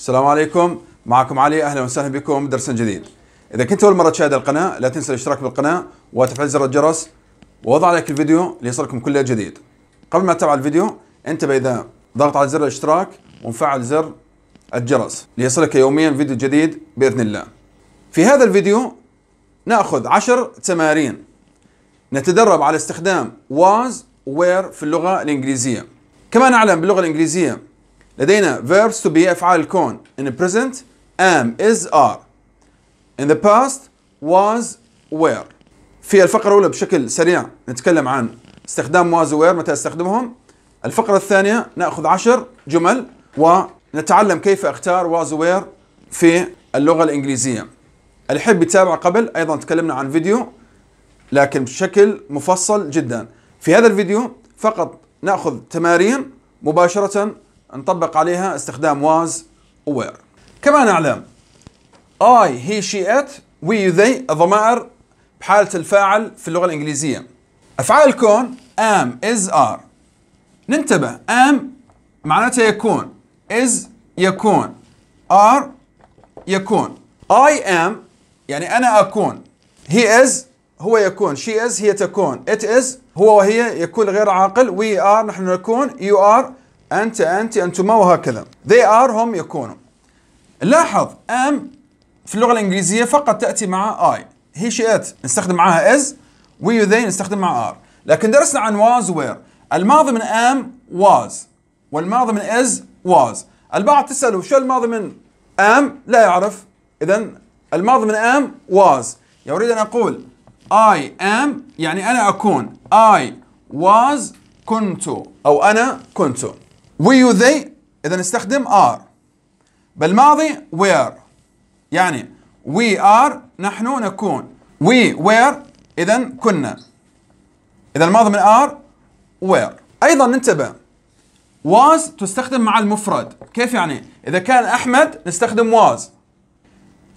السلام عليكم معكم علي اهلا وسهلا بكم درس جديد اذا كنت اول مره تشاهد القناه لا تنسى الاشتراك بالقناه وتفعيل زر الجرس ووضع لايك الفيديو ليصلكم كل جديد قبل ما تتابع الفيديو انتبه اذا ضغط على زر الاشتراك ومفعل زر الجرس ليصلك يوميا فيديو جديد باذن الله في هذا الفيديو ناخذ عشر تمارين نتدرب على استخدام was where في اللغه الانجليزيه كما نعلم باللغه الانجليزيه لدينا verbs to be أفعال الكون in the present am is are in the past was were في الفقرة الأولى بشكل سريع نتكلم عن استخدام was were متى استخدمهم الفقرة الثانية نأخذ عشر جمل ونتعلم كيف اختار was were في اللغة الإنجليزية اللي يحب يتابع قبل أيضا تكلمنا عن فيديو لكن بشكل مفصل جدا في هذا الفيديو فقط نأخذ تمارين مباشرة نطبق عليها استخدام was were كما نعلم I, he, she, it, we, they الضمائر بحالة الفاعل في اللغة الإنجليزية أفعال الكون am, is, are ننتبه am معناتها يكون is يكون are يكون I am يعني أنا أكون he is هو يكون she is هي تكون it is هو وهي يكون غير عاقل we are نحن نكون you are أنت أنت أنتما وهكذا they are هم يكونوا لاحظ am في اللغة الإنجليزية فقط تأتي مع I هي she it نستخدم معها is we you they نستخدم مع are لكن درسنا عن was where الماضي من am was والماضي من is was البعض تسأله شو الماضي من am لا يعرف إذا الماضي من am was يريد أن أقول I am يعني أنا أكون I was كنت أو أنا كنت وي they إذا نستخدم are بالماضي were يعني we are نحن نكون we were إذا كنا إذا الماضي من are were أيضا ننتبه was تستخدم مع المفرد كيف يعني إذا كان أحمد نستخدم was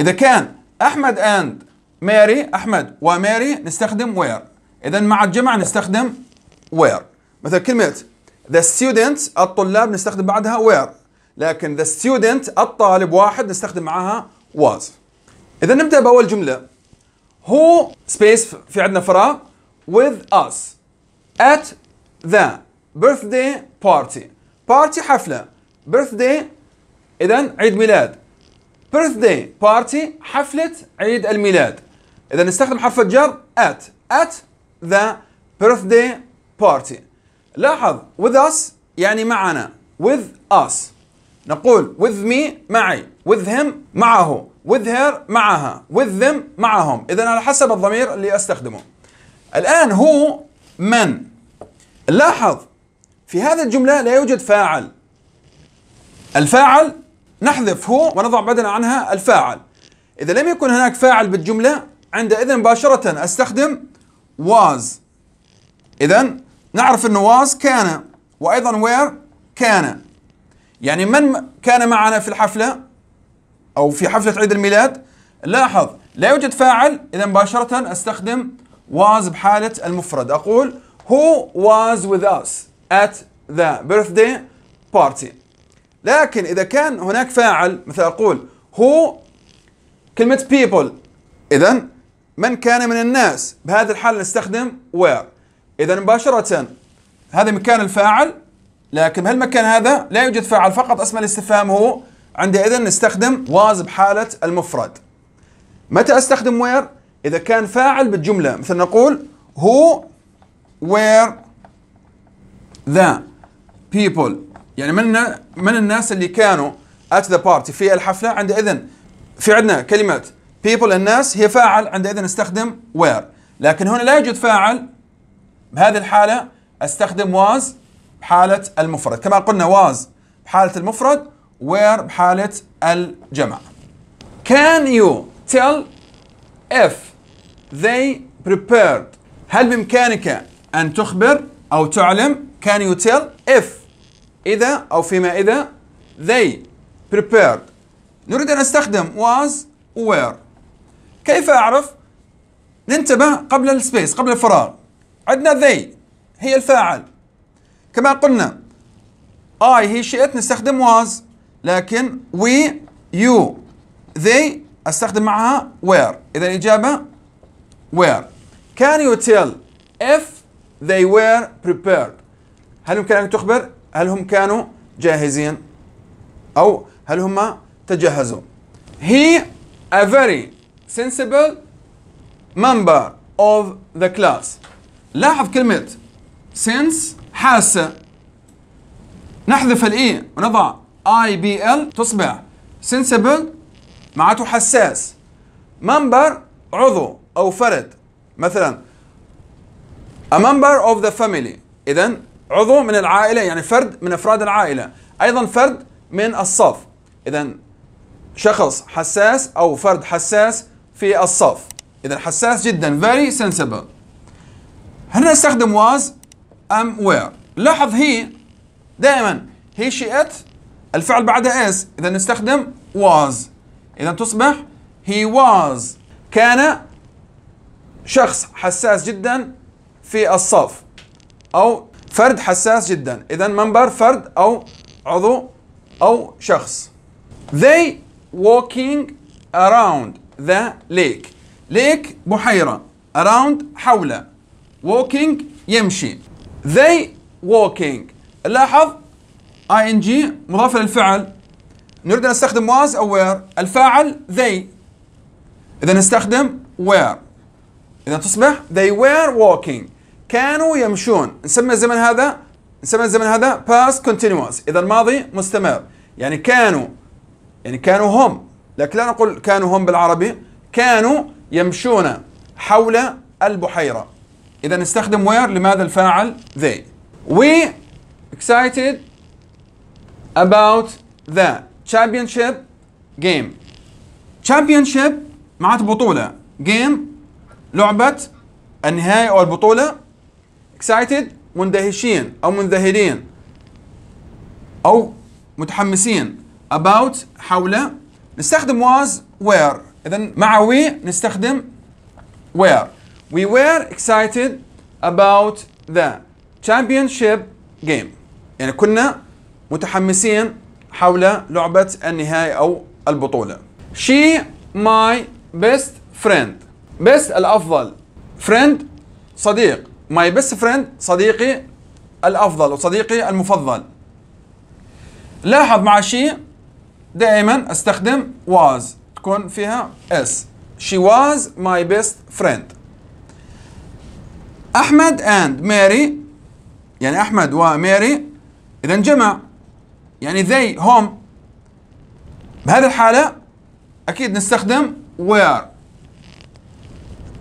إذا كان أحمد and ماري أحمد وماري نستخدم وير إذا مع الجمع نستخدم وير مثلا كلمة The student الطلاب نستخدم بعدها were لكن the student الطالب واحد نستخدم معها was اذا نبدا باول جمله هو space في عندنا فراغ with us at the birthday party party حفله birthday اذا عيد ميلاد birthday party حفله عيد الميلاد اذا نستخدم حرف الجر at at the birthday party لاحظ with us يعني معنا with us نقول with me معي with him معه with her معها with them معهم إذا على حسب الضمير اللي أستخدمه الآن هو من لاحظ في هذه الجملة لا يوجد فاعل الفاعل نحذف هو ونضع بدلا عنها الفاعل إذا لم يكن هناك فاعل بالجملة عندئذ مباشرة أستخدم was إذا نعرف أنه was كان وأيضا where كان يعني من كان معنا في الحفلة أو في حفلة عيد الميلاد لاحظ لا يوجد فاعل إذا مباشرة أستخدم was بحالة المفرد أقول who was with us at the birthday party لكن إذا كان هناك فاعل مثل أقول who كلمة people إذا من كان من الناس بهذه الحالة نستخدم where إذا مباشرة هذا مكان الفاعل لكن هالمكان هذا لا يوجد فاعل فقط اسم الاستفهام هو عندئذ نستخدم was بحالة المفرد متى أستخدم where؟ إذا كان فاعل بالجملة مثل نقول هو وير the people يعني من من الناس اللي كانوا at the party في الحفلة عندئذ في عندنا كلمة people الناس هي فاعل عندئذ نستخدم where لكن هنا لا يوجد فاعل بهذه الحالة استخدم was بحالة المفرد كما قلنا was بحالة المفرد where بحالة الجمع Can you tell if they prepared هل بإمكانك أن تخبر أو تعلم Can you tell if إذا أو فيما إذا they prepared نريد أن نستخدم was where كيف أعرف ننتبه قبل السبيس قبل الفراغ عندنا they هي الفاعل كما قلنا I هي شئت نستخدم was لكن we you they استخدم معها where إذا الإجابة where can you tell if they were prepared هل يمكن أن تخبر هل هم كانوا جاهزين أو هل هم تجهزوا he a very sensible member of the class لاحظ كلمة سينس حاسة نحذف الاي e ونضع اي بي ال تصبح سنسبل معناته حساس ممبر عضو او فرد مثلا a member of the family اذا عضو من العائله يعني فرد من افراد العائله ايضا فرد من الصف اذا شخص حساس او فرد حساس في الصف اذا حساس جدا very sensible هنا نستخدم واز ام وير لاحظ هي دائما هي شئت الفعل بعدها اس اذا نستخدم واز اذا تصبح هي واز كان شخص حساس جدا في الصف او فرد حساس جدا اذا منبر فرد او عضو او شخص they walking around the lake lake بحيره around حوله walking يمشي they walking لاحظ ing مضاف للفعل نريد أن نستخدم was أو where الفاعل they إذا نستخدم where إذا تصبح they were walking كانوا يمشون نسمي الزمن هذا نسمي الزمن هذا past continuous إذا الماضي مستمر يعني كانوا يعني كانوا هم لكن لا نقول كانوا هم بالعربي كانوا يمشون حول البحيرة إذا نستخدم where لماذا الفاعل they. We excited about the championship game. Championship معناته بطولة. Game لعبة النهاية أو البطولة. Excited مندهشين أو منذهلين أو متحمسين. About حول نستخدم was where. إذا مع we نستخدم where. We were excited about the championship game. يعني كنا متحمسين حول لعبة النهائي أو البطولة. She my best friend. Best الأفضل. Friend صديق. My best friend صديقي الأفضل وصديقي المفضل. لاحظ مع شي دائما استخدم was تكون فيها اس. She was my best friend. أحمد and ماري يعني أحمد وماري إذا جمع يعني they هم بهذه الحالة أكيد نستخدم were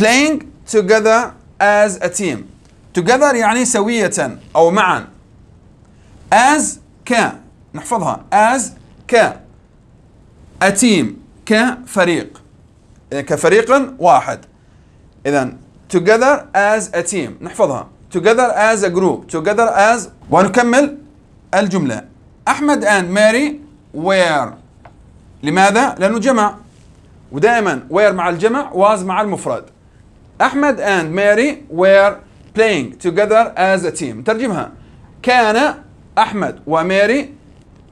playing together as a team together يعني سوية أو معا as ك نحفظها as ك a team كفريق كفريق واحد إذا together as a team نحفظها together as a group together as ونكمل الجملة أحمد and Mary were لماذا؟ لأنه جمع ودائما were مع الجمع was مع المفرد أحمد and Mary were playing together as a team ترجمها كان أحمد وماري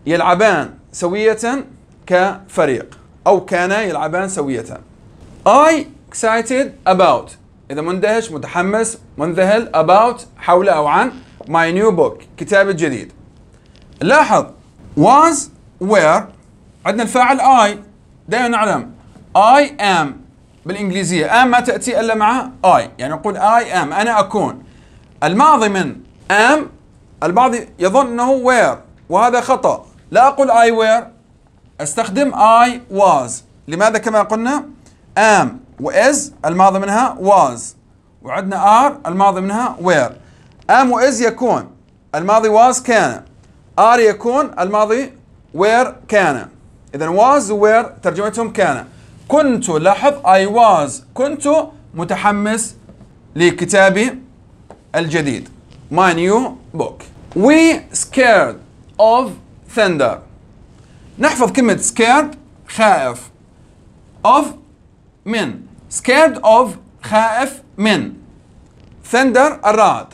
يلعبان سوية كفريق أو كانا يلعبان سوية I excited about اذا مندهش متحمس منذهل about حول او عن my new book كتابي الجديد لاحظ was where عندنا الفاعل I دائما نعلم I am بالانجليزيه am ما تاتي الا مع I يعني نقول I am انا اكون الماضي من am البعض يظن انه where وهذا خطا لا اقول I were استخدم I was لماذا كما قلنا am واز الماضي منها واز وعندنا ار الماضي منها وير ام واز يكون الماضي واز كان ار يكون الماضي وير كان اذا واز وير ترجمتهم كان كنت لاحظ اي واز كنت متحمس لكتابي الجديد my new book we scared of thunder نحفظ كلمة scared خائف of من scared of خائف من thunder الرعد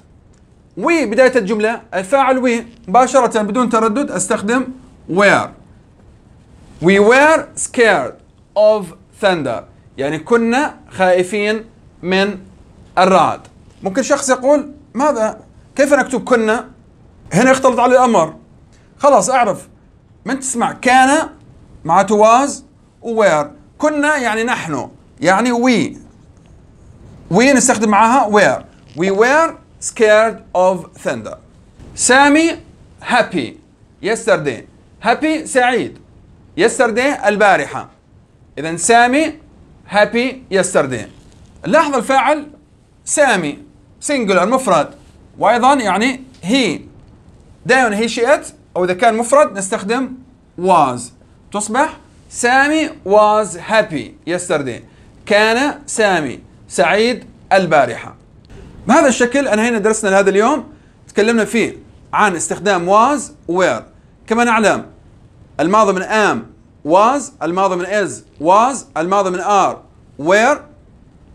بداية الجملة الفاعل وي مباشرة بدون تردد استخدم were We were scared of thunder يعني كنا خائفين من الرعد ممكن شخص يقول ماذا كيف نكتب كنا هنا يختلط علي الأمر خلاص أعرف من تسمع كان مع تواز وير كنا يعني نحن يعني we we نستخدم معاها were we were scared of thunder سامي happy yesterday happy سعيد yesterday البارحة إذا سامي happy yesterday لاحظ الفاعل سامي singular مفرد وأيضا يعني he دائما هي شئت أو إذا كان مفرد نستخدم was تصبح سامي was happy yesterday كان سامي سعيد البارحة بهذا الشكل أنهينا درسنا لهذا اليوم تكلمنا فيه عن استخدام واز where كما نعلم الماضي من ام واز الماضي من از واز الماضي من ار وير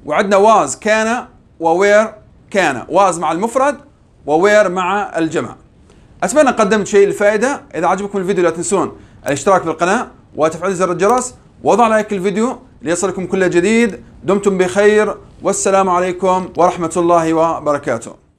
وعندنا واز كان ووير كان واز مع المفرد ووير مع الجمع اتمنى قدمت شيء الفائده اذا عجبكم الفيديو لا تنسون الاشتراك بالقناه وتفعيل زر الجرس وضع لايك الفيديو ليصلكم كل جديد دمتم بخير والسلام عليكم ورحمة الله وبركاته